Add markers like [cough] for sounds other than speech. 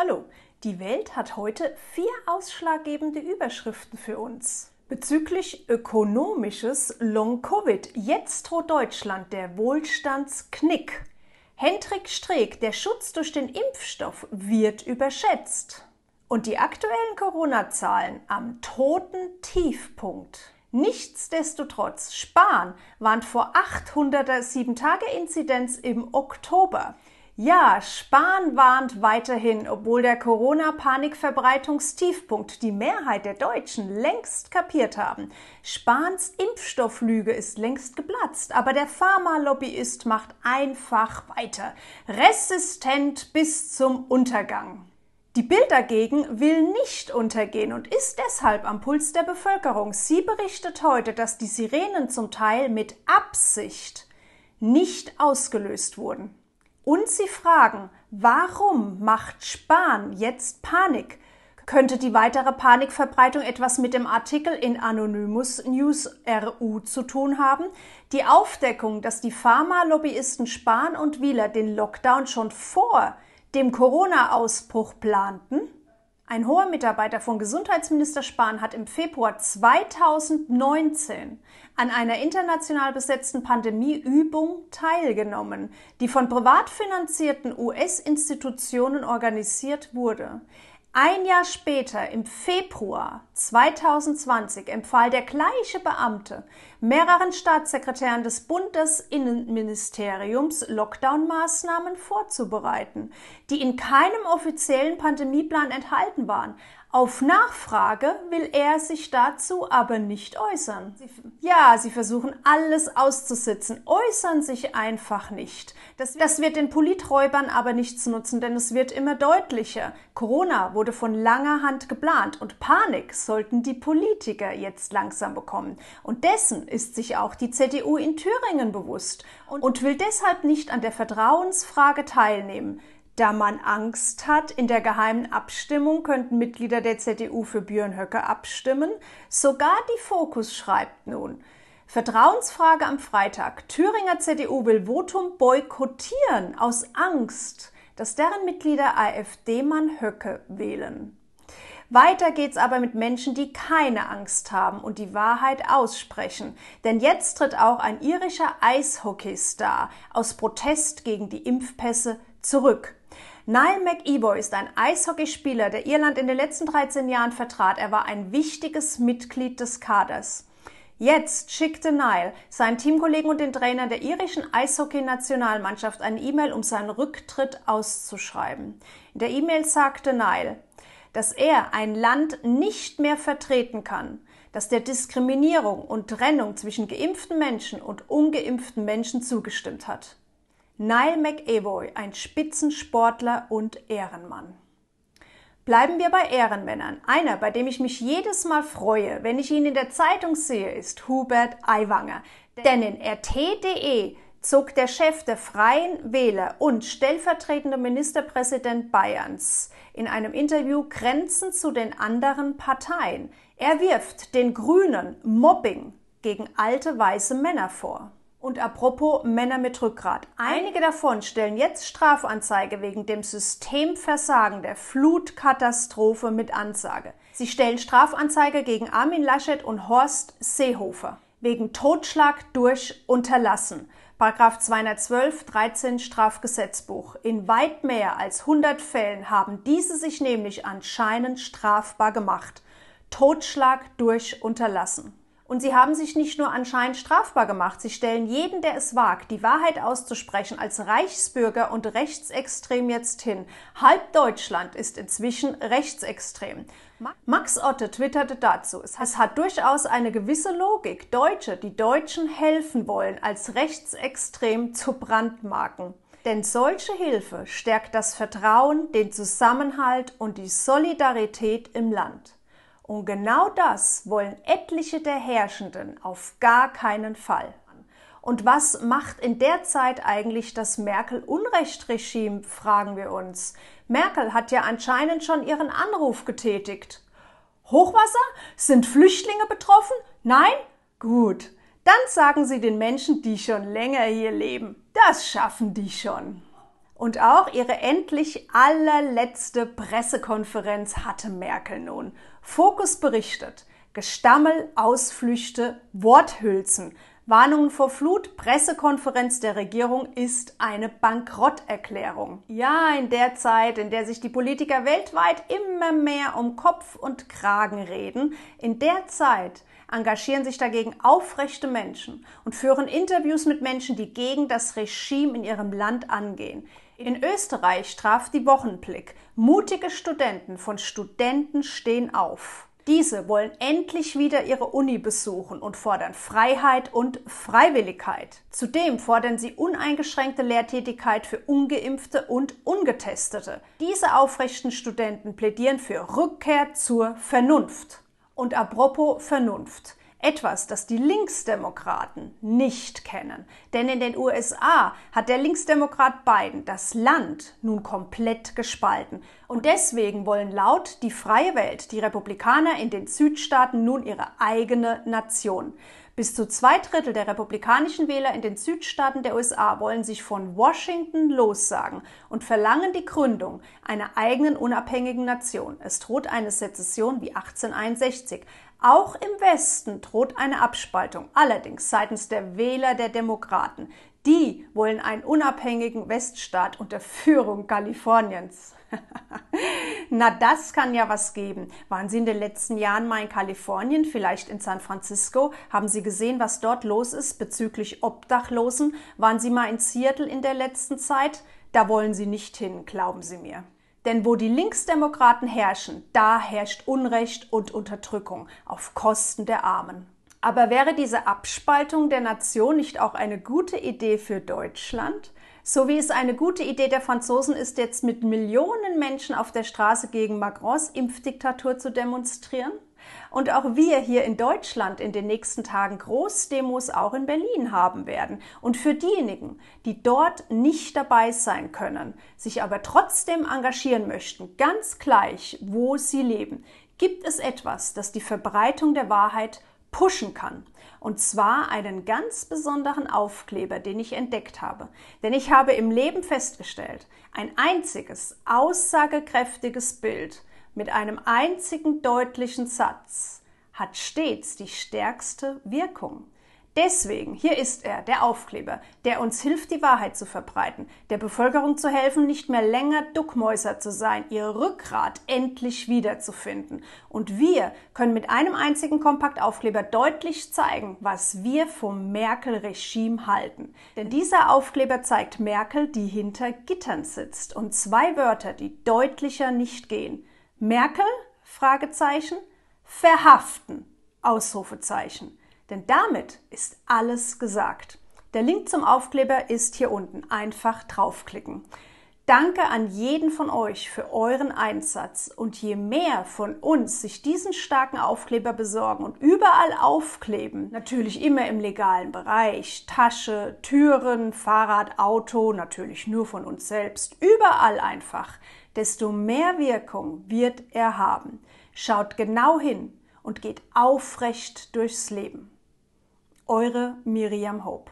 Hallo, die Welt hat heute vier ausschlaggebende Überschriften für uns. Bezüglich ökonomisches Long-Covid, jetzt droht Deutschland der Wohlstandsknick. Hendrik Streeck, der Schutz durch den Impfstoff wird überschätzt. Und die aktuellen Corona-Zahlen am toten Tiefpunkt. Nichtsdestotrotz, Spahn warnt vor 800er 7-Tage-Inzidenz im Oktober. Ja, Spahn warnt weiterhin, obwohl der Corona-Panikverbreitungstiefpunkt die Mehrheit der Deutschen längst kapiert haben. Spahns Impfstofflüge ist längst geplatzt, aber der Pharmalobbyist macht einfach weiter. Resistent bis zum Untergang. Die Bild dagegen will nicht untergehen und ist deshalb am Puls der Bevölkerung. Sie berichtet heute, dass die Sirenen zum Teil mit Absicht nicht ausgelöst wurden und sie fragen, warum macht Spahn jetzt Panik? Könnte die weitere Panikverbreitung etwas mit dem Artikel in Anonymous News RU zu tun haben? Die Aufdeckung, dass die Pharma-Lobbyisten Spahn und Wieler den Lockdown schon vor dem Corona-Ausbruch planten? Ein hoher Mitarbeiter von Gesundheitsminister Spahn hat im Februar 2019 an einer international besetzten Pandemieübung teilgenommen, die von privat finanzierten US-Institutionen organisiert wurde. Ein Jahr später, im Februar 2020, empfahl der gleiche Beamte mehreren Staatssekretären des Bundesinnenministeriums, Lockdown-Maßnahmen vorzubereiten, die in keinem offiziellen Pandemieplan enthalten waren, auf Nachfrage will er sich dazu aber nicht äußern. Ja, sie versuchen alles auszusitzen, äußern sich einfach nicht. Das, das wird den Politräubern aber nichts nutzen, denn es wird immer deutlicher. Corona wurde von langer Hand geplant und Panik sollten die Politiker jetzt langsam bekommen. Und dessen ist sich auch die CDU in Thüringen bewusst und, und will deshalb nicht an der Vertrauensfrage teilnehmen. Da man Angst hat, in der geheimen Abstimmung könnten Mitglieder der CDU für Björn Höcke abstimmen. Sogar die Fokus schreibt nun. Vertrauensfrage am Freitag. Thüringer CDU will Votum boykottieren aus Angst, dass deren Mitglieder AfD-Mann Höcke wählen. Weiter geht's aber mit Menschen, die keine Angst haben und die Wahrheit aussprechen. Denn jetzt tritt auch ein irischer Eishockeystar aus Protest gegen die Impfpässe zurück. Niall McEvoy ist ein Eishockeyspieler, der Irland in den letzten 13 Jahren vertrat. Er war ein wichtiges Mitglied des Kaders. Jetzt schickte Niall seinen Teamkollegen und den Trainer der irischen Eishockey-Nationalmannschaft eine E-Mail, um seinen Rücktritt auszuschreiben. In der E-Mail sagte Niall, dass er ein Land nicht mehr vertreten kann, das der Diskriminierung und Trennung zwischen geimpften Menschen und ungeimpften Menschen zugestimmt hat. Niall McEvoy, ein Spitzensportler und Ehrenmann. Bleiben wir bei Ehrenmännern. Einer, bei dem ich mich jedes Mal freue, wenn ich ihn in der Zeitung sehe, ist Hubert Aiwanger. Denn in rt.de zog der Chef der Freien Wähler und stellvertretende Ministerpräsident Bayerns in einem Interview Grenzen zu den anderen Parteien. Er wirft den Grünen Mobbing gegen alte weiße Männer vor. Und apropos Männer mit Rückgrat. Einige davon stellen jetzt Strafanzeige wegen dem Systemversagen der Flutkatastrophe mit Ansage. Sie stellen Strafanzeige gegen Armin Laschet und Horst Seehofer wegen Totschlag durch Unterlassen. Paragraph 212 13 Strafgesetzbuch. In weit mehr als 100 Fällen haben diese sich nämlich anscheinend strafbar gemacht. Totschlag durch Unterlassen. Und sie haben sich nicht nur anscheinend strafbar gemacht, sie stellen jeden, der es wagt, die Wahrheit auszusprechen, als Reichsbürger und rechtsextrem jetzt hin. Halb Deutschland ist inzwischen rechtsextrem. Max Otte twitterte dazu, es hat durchaus eine gewisse Logik, Deutsche, die Deutschen helfen wollen, als rechtsextrem zu brandmarken. Denn solche Hilfe stärkt das Vertrauen, den Zusammenhalt und die Solidarität im Land. Und genau das wollen etliche der Herrschenden auf gar keinen Fall. Und was macht in der Zeit eigentlich das merkel unrecht fragen wir uns. Merkel hat ja anscheinend schon ihren Anruf getätigt. Hochwasser? Sind Flüchtlinge betroffen? Nein? Gut. Dann sagen sie den Menschen, die schon länger hier leben. Das schaffen die schon. Und auch ihre endlich allerletzte Pressekonferenz hatte Merkel nun. Fokus berichtet. Gestammel, Ausflüchte, Worthülsen. Warnungen vor Flut, Pressekonferenz der Regierung ist eine Bankrotterklärung. Ja, in der Zeit, in der sich die Politiker weltweit immer mehr um Kopf und Kragen reden, in der Zeit engagieren sich dagegen aufrechte Menschen und führen Interviews mit Menschen, die gegen das Regime in ihrem Land angehen. In Österreich traf die Wochenblick. Mutige Studenten von Studenten stehen auf. Diese wollen endlich wieder ihre Uni besuchen und fordern Freiheit und Freiwilligkeit. Zudem fordern sie uneingeschränkte Lehrtätigkeit für ungeimpfte und ungetestete. Diese aufrechten Studenten plädieren für Rückkehr zur Vernunft. Und apropos Vernunft. Etwas, das die Linksdemokraten nicht kennen. Denn in den USA hat der Linksdemokrat Biden das Land nun komplett gespalten. Und deswegen wollen laut die freie Welt die Republikaner in den Südstaaten nun ihre eigene Nation. Bis zu zwei Drittel der republikanischen Wähler in den Südstaaten der USA wollen sich von Washington lossagen und verlangen die Gründung einer eigenen unabhängigen Nation. Es droht eine Sezession wie 1861. Auch im Westen droht eine Abspaltung, allerdings seitens der Wähler der Demokraten. Die wollen einen unabhängigen Weststaat unter Führung Kaliforniens. [laughs] Na, das kann ja was geben. Waren Sie in den letzten Jahren mal in Kalifornien, vielleicht in San Francisco? Haben Sie gesehen, was dort los ist bezüglich Obdachlosen? Waren Sie mal in Seattle in der letzten Zeit? Da wollen Sie nicht hin, glauben Sie mir. Denn wo die Linksdemokraten herrschen, da herrscht Unrecht und Unterdrückung auf Kosten der Armen. Aber wäre diese Abspaltung der Nation nicht auch eine gute Idee für Deutschland? So wie es eine gute Idee der Franzosen ist, jetzt mit Millionen Menschen auf der Straße gegen Macrons Impfdiktatur zu demonstrieren? Und auch wir hier in Deutschland in den nächsten Tagen Großdemos auch in Berlin haben werden. Und für diejenigen, die dort nicht dabei sein können, sich aber trotzdem engagieren möchten, ganz gleich, wo sie leben, gibt es etwas, das die Verbreitung der Wahrheit pushen kann. Und zwar einen ganz besonderen Aufkleber, den ich entdeckt habe. Denn ich habe im Leben festgestellt, ein einziges, aussagekräftiges Bild mit einem einzigen deutlichen Satz hat stets die stärkste Wirkung. Deswegen, hier ist er, der Aufkleber, der uns hilft, die Wahrheit zu verbreiten, der Bevölkerung zu helfen, nicht mehr länger Duckmäuser zu sein, ihr Rückgrat endlich wiederzufinden. Und wir können mit einem einzigen Kompaktaufkleber deutlich zeigen, was wir vom Merkel-Regime halten. Denn dieser Aufkleber zeigt Merkel, die hinter Gittern sitzt. Und zwei Wörter, die deutlicher nicht gehen. Merkel? Fragezeichen. Verhaften? Ausrufezeichen. Denn damit ist alles gesagt. Der Link zum Aufkleber ist hier unten. Einfach draufklicken. Danke an jeden von euch für euren Einsatz. Und je mehr von uns sich diesen starken Aufkleber besorgen und überall aufkleben, natürlich immer im legalen Bereich, Tasche, Türen, Fahrrad, Auto, natürlich nur von uns selbst, überall einfach, desto mehr Wirkung wird er haben. Schaut genau hin und geht aufrecht durchs Leben. Eure Miriam Hope.